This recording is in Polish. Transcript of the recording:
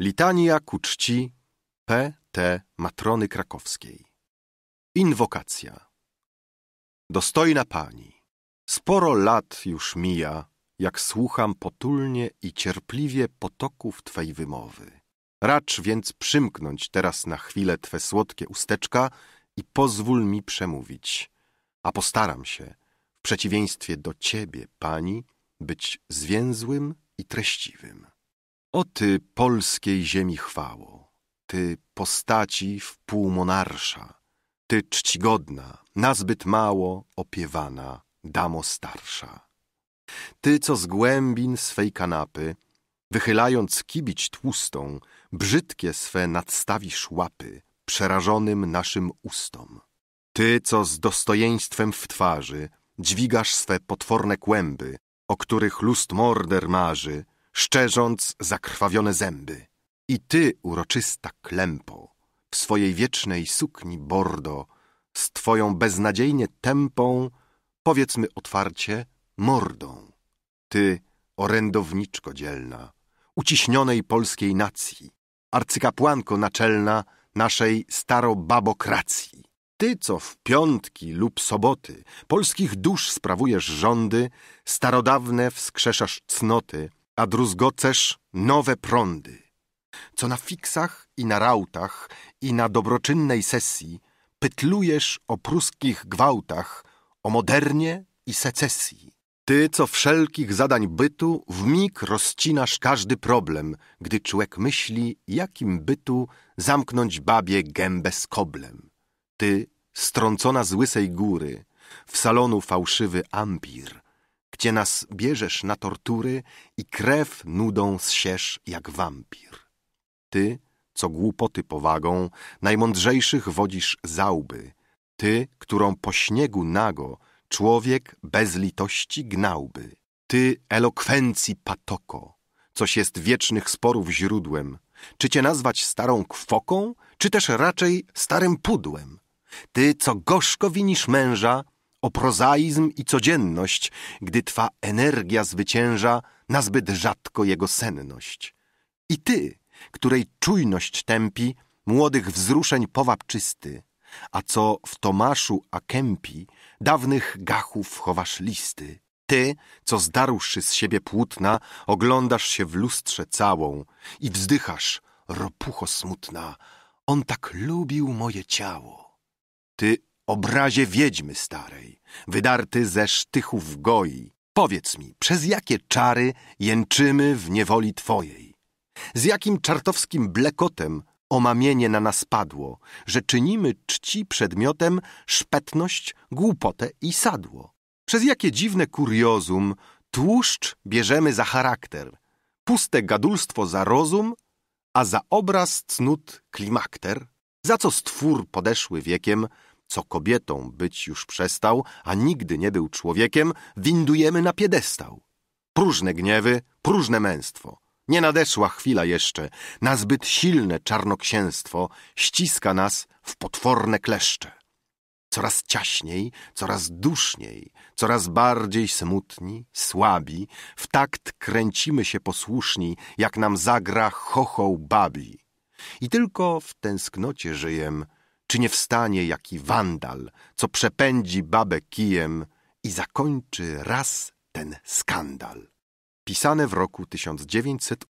Litania ku czci P.T. Matrony Krakowskiej. Inwokacja. Dostojna Pani, sporo lat już mija, jak słucham potulnie i cierpliwie potoków Twej wymowy. Racz więc przymknąć teraz na chwilę Twe słodkie usteczka i pozwól mi przemówić. A postaram się, w przeciwieństwie do Ciebie, Pani, być zwięzłym i treściwym. O ty polskiej ziemi chwało, ty postaci wpół monarza, ty czcigodna, nazbyt mało opiewana, damo starsza. Ty, co z głębin swej kanapy, wychylając kibić tłustą, brzydkie swe nadstawisz łapy przerażonym naszym ustom. Ty, co z dostojeństwem w twarzy, dźwigasz swe potworne kłęby, o których lust morder marzy, szczerząc zakrwawione zęby. I ty, uroczysta klępo, w swojej wiecznej sukni bordo, z twoją beznadziejnie tępą, powiedzmy otwarcie, mordą. Ty, orędowniczko dzielna, uciśnionej polskiej nacji, arcykapłanko naczelna naszej starobabokracji. Ty, co w piątki lub soboty polskich dusz sprawujesz rządy, starodawne wskrzeszasz cnoty, a druzgocesz nowe prądy, co na fiksach i na rautach i na dobroczynnej sesji pytlujesz o pruskich gwałtach, o modernie i secesji. Ty, co wszelkich zadań bytu, w mig rozcinasz każdy problem, gdy człowiek myśli, jakim bytu zamknąć babie gębę z koblem. Ty, strącona z łysej góry, w salonu fałszywy ampir, gdzie nas bierzesz na tortury i krew nudą zsiesz jak wampir. Ty, co głupoty powagą, najmądrzejszych wodzisz załby, ty, którą po śniegu nago człowiek bez litości gnałby. Ty, elokwencji patoko, coś jest wiecznych sporów źródłem, czy cię nazwać starą kwoką, czy też raczej starym pudłem. Ty, co gorzko winisz męża, o prozaizm i codzienność, gdy twa energia zwycięża nazbyt rzadko jego senność. I ty, której czujność tępi, młodych wzruszeń powabczysty, a co w Tomaszu a dawnych gachów chowasz listy. Ty, co zdarłszy z siebie płótna, oglądasz się w lustrze całą i wzdychasz, ropucho smutna, on tak lubił moje ciało. Ty obrazie wiedźmy starej, wydarty ze sztychów goi. Powiedz mi, przez jakie czary jęczymy w niewoli twojej? Z jakim czartowskim blekotem omamienie na nas padło, że czynimy czci przedmiotem szpetność, głupotę i sadło? Przez jakie dziwne kuriozum tłuszcz bierzemy za charakter, puste gadulstwo za rozum, a za obraz cnót klimakter? Za co stwór podeszły wiekiem co kobietą być już przestał, a nigdy nie był człowiekiem, windujemy na piedestał. Próżne gniewy, próżne męstwo. Nie nadeszła chwila jeszcze, na zbyt silne czarnoksięstwo ściska nas w potworne kleszcze. Coraz ciaśniej, coraz duszniej, coraz bardziej smutni, słabi, w takt kręcimy się posłuszni, jak nam zagra chochoł babi. I tylko w tęsknocie żyjem, czy nie wstanie jaki wandal, co przepędzi babę kijem i zakończy raz ten skandal. Pisane w roku 1900